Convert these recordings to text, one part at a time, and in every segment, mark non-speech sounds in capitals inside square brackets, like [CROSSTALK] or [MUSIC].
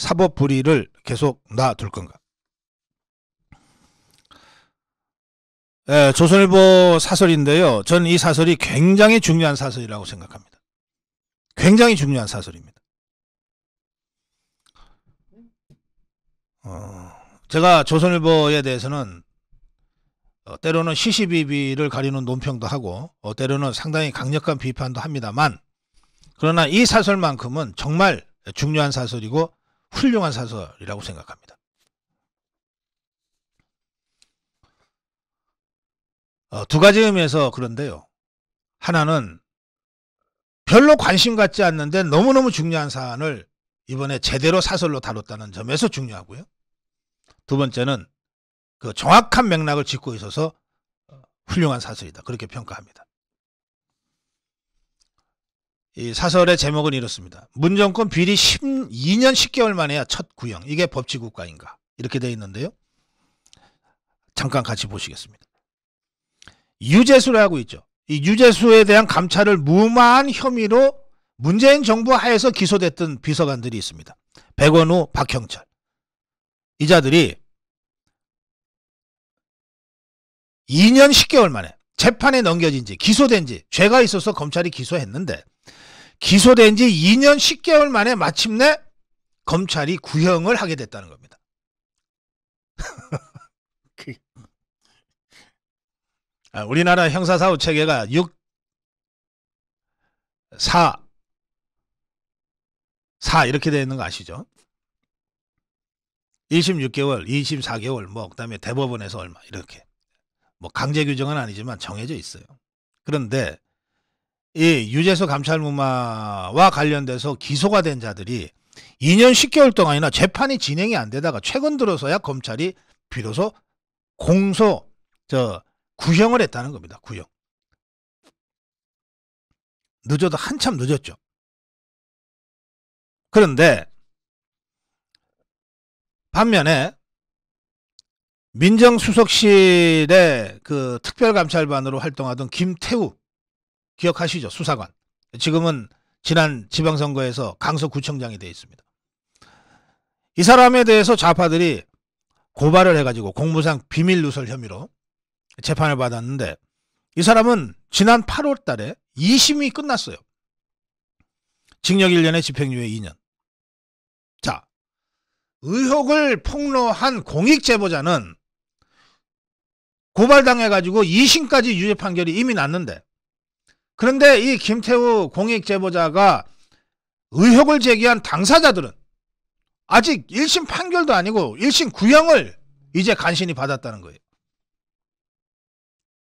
사법 불의를 계속 놔둘 건가? 예, 조선일보 사설인데요. 저이 사설이 굉장히 중요한 사설이라고 생각합니다. 굉장히 중요한 사설입니다. 어, 제가 조선일보에 대해서는 어, 때로는 시시비비를 가리는 논평도 하고 어, 때로는 상당히 강력한 비판도 합니다만 그러나 이 사설만큼은 정말 중요한 사설이고 훌륭한 사설이라고 생각합니다. 어, 두 가지 의미에서 그런데요. 하나는 별로 관심 갖지 않는데 너무너무 중요한 사안을 이번에 제대로 사설로 다뤘다는 점에서 중요하고요. 두 번째는 그 정확한 맥락을 짓고 있어서 훌륭한 사설이다. 그렇게 평가합니다. 이 사설의 제목은 이렇습니다. 문정권 비리 12년 10개월 만에야 첫 구형. 이게 법치국가인가? 이렇게 되어 있는데요. 잠깐 같이 보시겠습니다. 유재수를 하고 있죠. 이 유재수에 대한 감찰을 무마한 혐의로 문재인 정부 하에서 기소됐던 비서관들이 있습니다. 백원우, 박형철. 이 자들이 2년 10개월 만에 재판에 넘겨진 지 기소된 지 죄가 있어서 검찰이 기소했는데 기소된 지 2년 10개월 만에 마침내 검찰이 구형을 하게 됐다는 겁니다. [LAUGHS] 그, 아, 우리나라 형사사후 체계가 6, 4, 4 이렇게 되어 있는 거 아시죠? 26개월, 24개월, 뭐, 그 다음에 대법원에서 얼마, 이렇게. 뭐 강제 규정은 아니지만 정해져 있어요. 그런데 이 유재수 감찰무마와 관련돼서 기소가 된 자들이 2년 10개월 동안이나 재판이 진행이 안 되다가 최근 들어서야 검찰이 비로소 공소 저 구형을 했다는 겁니다. 구형. 늦어도 한참 늦었죠. 그런데 반면에 민정수석실의 그 특별감찰반으로 활동하던 김태우 기억하시죠? 수사관. 지금은 지난 지방선거에서 강서구청장이 되어 있습니다. 이 사람에 대해서 좌파들이 고발을 해가지고 공무상 비밀 누설 혐의로 재판을 받았는데 이 사람은 지난 8월 달에 2심이 끝났어요. 징역 1년에 집행유예 2년. 자, 의혹을 폭로한 공익제보자는 고발당해가지고 2심까지 유죄 판결이 이미 났는데 그런데 이 김태우 공익 제보자가 의혹을 제기한 당사자들은 아직 1심 판결도 아니고 1심 구형을 이제 간신히 받았다는 거예요.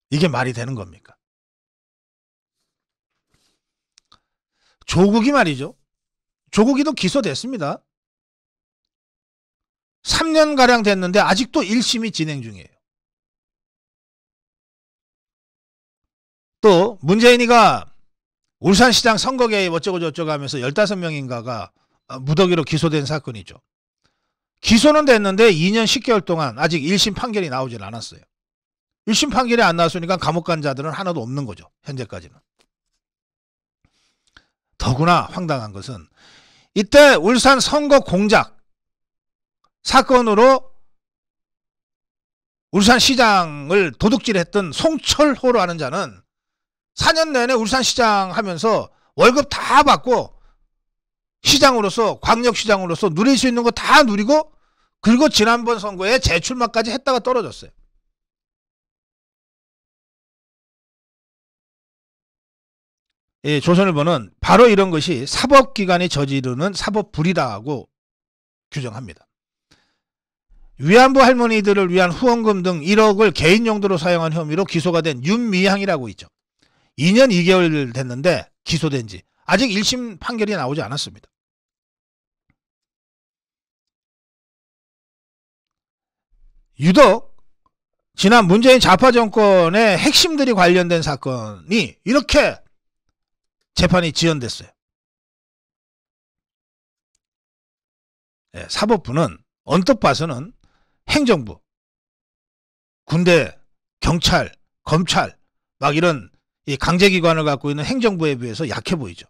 이게 말이 되는 겁니까? 조국이 말이죠. 조국이도 기소됐습니다. 3년가량 됐는데 아직도 1심이 진행 중이에요. 또 문재인이가 울산시장 선거개입 어쩌고 저쩌고 하면서 15명인가가 무더기로 기소된 사건이죠. 기소는 됐는데 2년 10개월 동안 아직 1심 판결이 나오질 않았어요. 1심 판결이 안 나왔으니까 감옥 간 자들은 하나도 없는 거죠. 현재까지는. 더구나 황당한 것은 이때 울산 선거 공작 사건으로 울산시장을 도둑질했던 송철호라는 자는 4년 내내 울산시장 하면서 월급 다 받고 시장으로서 광역시장으로서 누릴 수 있는 거 다 누리고 그리고 지난번 선거에 재출마까지 했다가 떨어졌어요. 예, 조선일보는 바로 이런 것이 사법기관이 저지르는 사법불이라고 규정합니다. 위안부 할머니들을 위한 후원금 등 1억을 개인 용도로 사용한 혐의로 기소가 된 윤미향이라고 있죠. 2년 2개월 됐는데 기소된 지 아직 1심 판결이 나오지 않았습니다. 유독 지난 문재인 좌파 정권의 핵심들이 관련된 사건이 이렇게 재판이 지연됐어요. 네, 사법부는 언뜻 봐서는 행정부, 군대, 경찰, 검찰 막 이런 이 강제기관을 갖고 있는 행정부에 비해서 약해 보이죠.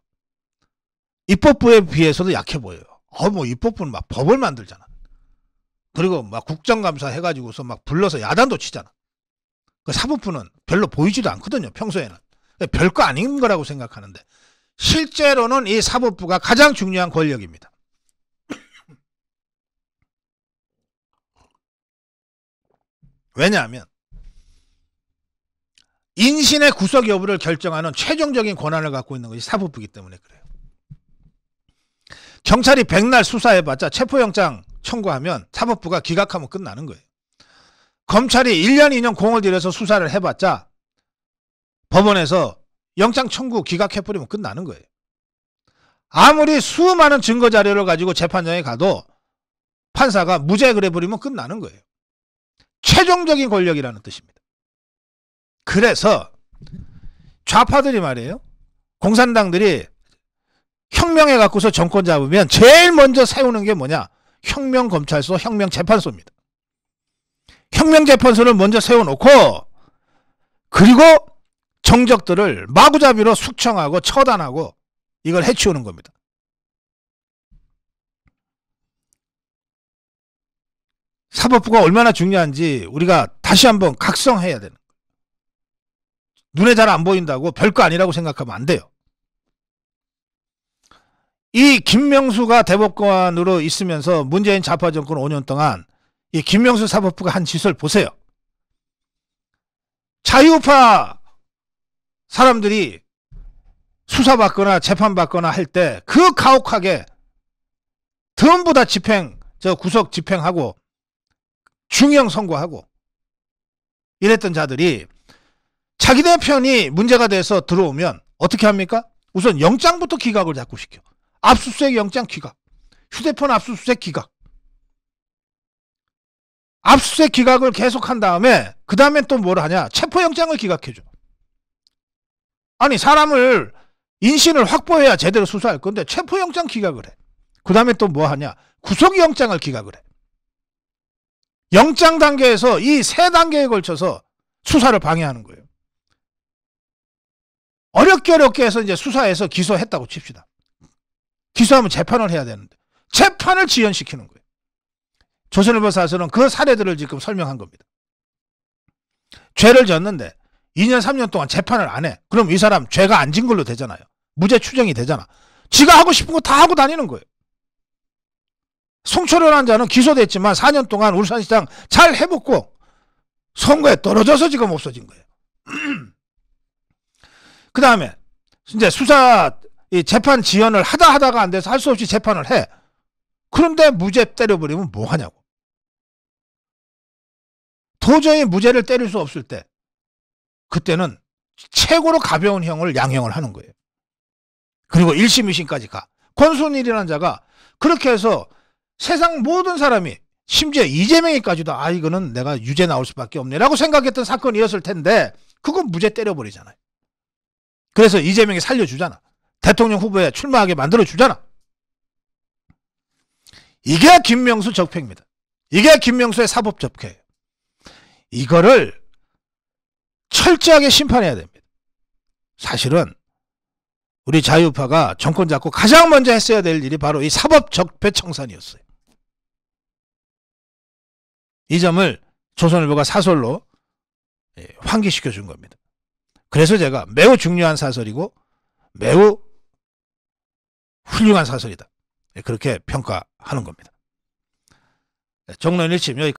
입법부에 비해서도 약해 보여요. 어, 뭐 입법부는 막 법을 만들잖아. 그리고 막 국정감사 해가지고서 막 불러서 야단도 치잖아. 그 사법부는 별로 보이지도 않거든요. 평소에는. 별거 아닌 거라고 생각하는데 실제로는 이 사법부가 가장 중요한 권력입니다. 왜냐하면 인신의 구속 여부를 결정하는 최종적인 권한을 갖고 있는 것이 사법부이기 때문에 그래요. 경찰이 백날 수사해봤자 체포영장 청구하면 사법부가 기각하면 끝나는 거예요. 검찰이 1년 2년 공을 들여서 수사를 해봤자 법원에서 영장 청구 기각해버리면 끝나는 거예요. 아무리 수많은 증거 자료를 가지고 재판장에 가도 판사가 무죄 그래버리면 끝나는 거예요. 최종적인 권력이라는 뜻입니다. 그래서 좌파들이 말이에요. 공산당들이 혁명해 갖고서 정권 잡으면 제일 먼저 세우는 게 뭐냐? 혁명 검찰소, 혁명 재판소입니다. 혁명 재판소를 먼저 세워놓고 그리고 정적들을 마구잡이로 숙청하고 처단하고 이걸 해치우는 겁니다. 사법부가 얼마나 중요한지 우리가 다시 한번 각성해야 되는. 눈에 잘 안 보인다고 별거 아니라고 생각하면 안 돼요. 이 김명수가 대법관으로 있으면서 문재인 좌파 정권 5년 동안 이 김명수 사법부가 한 짓을 보세요. 자유파 사람들이 수사받거나 재판받거나 할 때 그 가혹하게 전부 다 집행, 저 구속 집행하고 중형 선고하고 이랬던 자들이 자기네 편이 문제가 돼서 들어오면 어떻게 합니까? 우선 영장부터 기각을 자꾸 시켜. 압수수색 영장 기각. 휴대폰 압수수색 기각. 압수수색 기각을 계속한 다음에 그 다음엔 또뭘 하냐? 체포영장을 기각해줘. 아니 사람을 인신을 확보해야 제대로 수사할 건데 체포영장 기각을 해. 그 다음에 또 뭐 하냐? 구속영장을 기각을 해. 영장 단계에서 이 세 단계에 걸쳐서 수사를 방해하는 거예요. 어렵게 어렵게 해서 이제 수사해서 기소했다고 칩시다. 기소하면 재판을 해야 되는데 재판을 지연시키는 거예요. 조선일보 사설은 그 사례들을 지금 설명한 겁니다. 죄를 졌는데 2년 3년 동안 재판을 안 해. 그럼 이 사람 죄가 안 진 걸로 되잖아요. 무죄 추정이 되잖아. 지가 하고 싶은 거 다 하고 다니는 거예요. 송철현한 자는 기소됐지만 4년 동안 울산시장 잘 해먹고 선거에 떨어져서 지금 없어진 거예요. [CLEARS THROAT] 그 다음에 이제 수사 재판 지연을 하다 하다가 안 돼서 할 수 없이 재판을 해. 그런데 무죄 때려버리면 뭐 하냐고. 도저히 무죄를 때릴 수 없을 때 그때는 최고로 가벼운 형을 양형을 하는 거예요. 그리고 1심, 2심까지 가. 권순일이라는 자가 그렇게 해서 세상 모든 사람이 심지어 이재명이까지도 아 이거는 내가 유죄 나올 수밖에 없네라고 생각했던 사건이었을 텐데 그건 무죄 때려버리잖아요. 그래서 이재명이 살려주잖아. 대통령 후보에 출마하게 만들어주잖아. 이게 김명수 적폐입니다. 이게 김명수의 사법 적폐 이거를 철저하게 심판해야 됩니다. 사실은 우리 자유파가 정권 잡고 가장 먼저 했어야 될 일이 바로 이 사법 적폐 청산이었어요. 이 점을 조선일보가 사설로 예, 환기시켜 준 겁니다. 그래서 제가 매우 중요한 사설이고 매우 훌륭한 사설이다. 예, 그렇게 평가하는 겁니다. 예, 정론 일침 여기